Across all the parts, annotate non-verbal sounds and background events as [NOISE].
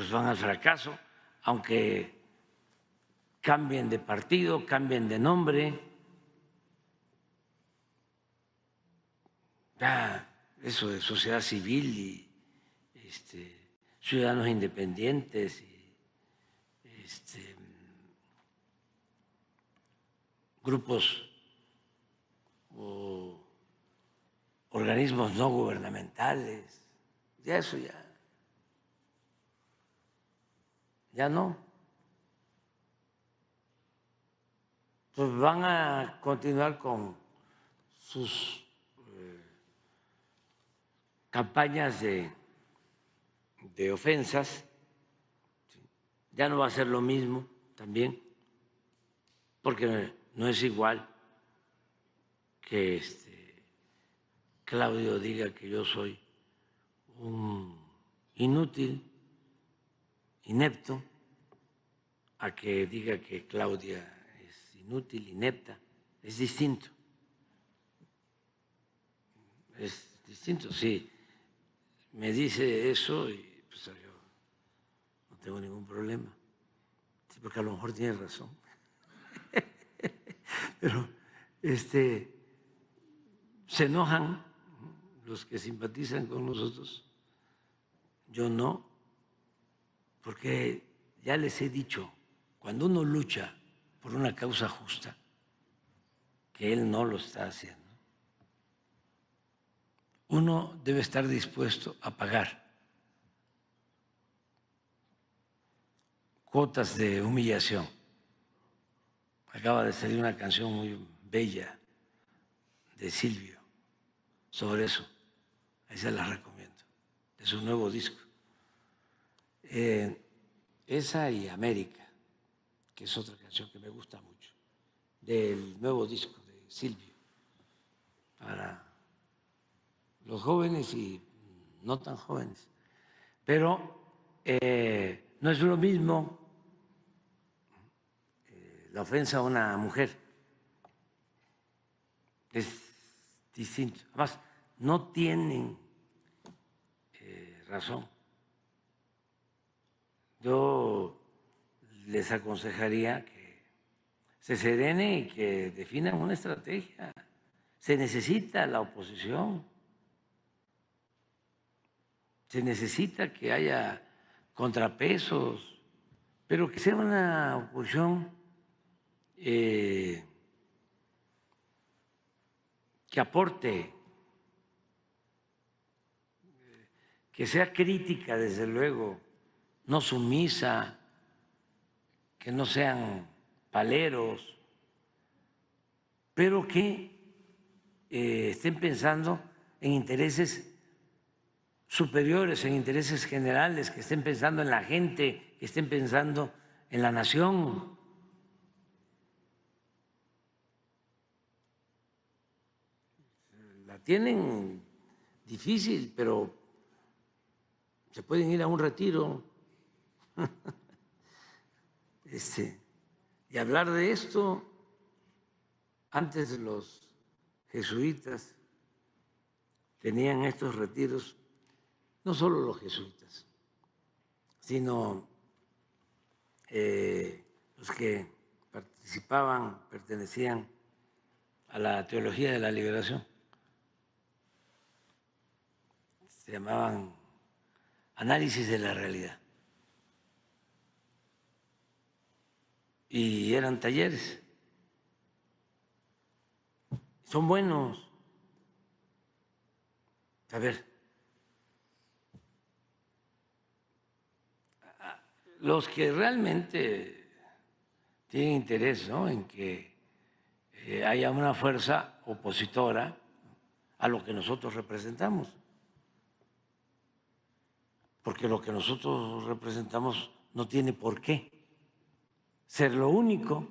pues van al fracaso, aunque cambien de partido, cambien de nombre. eso de sociedad civil y este, ciudadanos independientes este, grupos o organismos no gubernamentales, ya eso ya ya no. Pues van a continuar con sus eh, campañas de, ofensas, ya no va a ser lo mismo también, porque no es igual que este Claudio diga que yo soy un inútil inepto a que diga que Claudia es inútil, inepta, es distinto. Es distinto, sí. Me dice eso y pues yo no tengo ningún problema. porque a lo mejor tiene razón. [LAUGHS] Pero este se enojan los que simpatizan con nosotros. Yo no, que ya les he dicho, cuando uno lucha por una causa justa, que él no lo está haciendo, uno debe estar dispuesto a pagar cuotas de humillación. Acaba de salir una canción muy bella de Silvio sobre eso. Ahí se la recomiendo. Es un nuevo disco. Eh, esa y América, que es otra canción que me gusta mucho, del nuevo disco de Silvio, para los jóvenes y no tan jóvenes. Pero eh, no es lo mismo eh, la ofensa a una mujer. Es distinto. Además, no tienen eh, razón yo les aconsejaría que se serene y que definan una estrategia. Se necesita la oposición. Se necesita que haya contrapesos, pero que sea una oposición eh, que aporte, que sea crítica, desde luego no sumisa, que no sean paleros, pero que eh, estén pensando en intereses superiores, en intereses generales, que estén pensando en la gente, que estén pensando en la nación. La tienen difícil, pero se pueden ir a un retiro. [LAUGHS] Este, y hablar de esto antes los jesuitas tenían estos retiros, no solo los jesuitas, sino eh, los que participaban, pertenecían a la teología de la liberación. Se llamaban análisis de la realidad. y eran talleres. Son buenos. A ver, los que realmente tienen interés en que eh, haya una fuerza opositora a lo que nosotros representamos. Porque lo que nosotros representamos no tiene por qué ser lo único.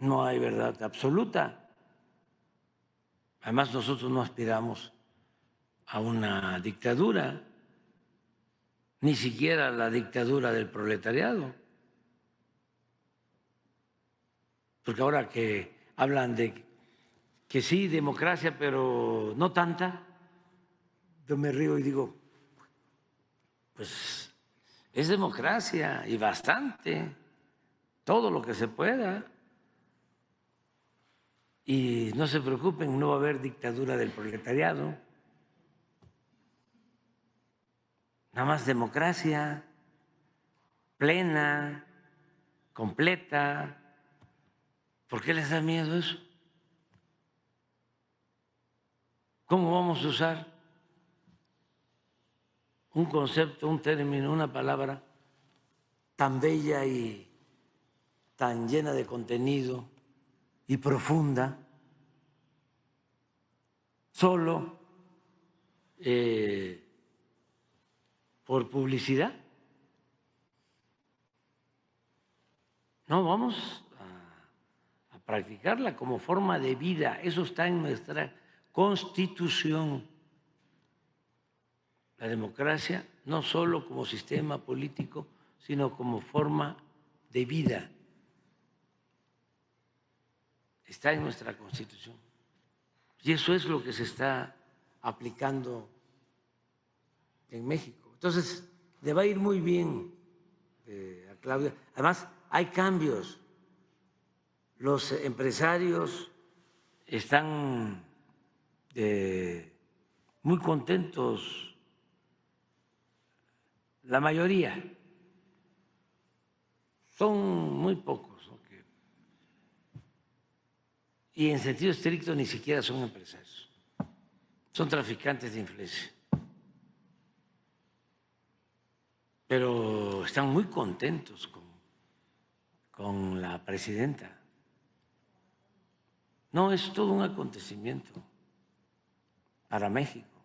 No hay verdad absoluta. Además, nosotros no aspiramos a una dictadura, ni siquiera a la dictadura del proletariado. Porque ahora que hablan de que sí, democracia, pero no tanta, yo me río y digo, pues es democracia y bastante, todo lo que se pueda. Y no se preocupen, no va a haber dictadura del proletariado. Nada más democracia plena, completa. ¿Por qué les da miedo eso? ¿Cómo vamos a usar un concepto, un término, una palabra tan bella y tan llena de contenido y profunda, solo eh, por publicidad. No, vamos a, a practicarla como forma de vida. Eso está en nuestra constitución la democracia no solo como sistema político, sino como forma de vida. Está en nuestra constitución. Y eso es lo que se está aplicando en México. Entonces, le va a ir muy bien eh, a Claudia. Además, hay cambios. Los empresarios están eh, muy contentos la mayoría. Son muy pocos. Y en sentido estricto ni siquiera son empresarios. Son traficantes de influencia. Pero están muy contentos con, con la presidenta. No, es todo un acontecimiento para México.